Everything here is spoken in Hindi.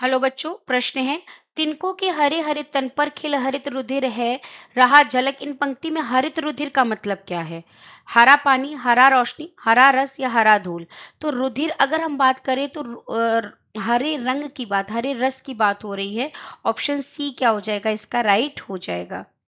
हेलो बच्चों प्रश्न है तिनको के हरे हरे तन पर खिल हरित रुधिर है रहा झलक इन पंक्ति में हरित रुधिर का मतलब क्या है हरा पानी हरा रोशनी हरा रस या हरा धूल तो रुधिर अगर हम बात करें तो हरे रंग की बात हरे रस की बात हो रही है ऑप्शन सी क्या हो जाएगा इसका राइट हो जाएगा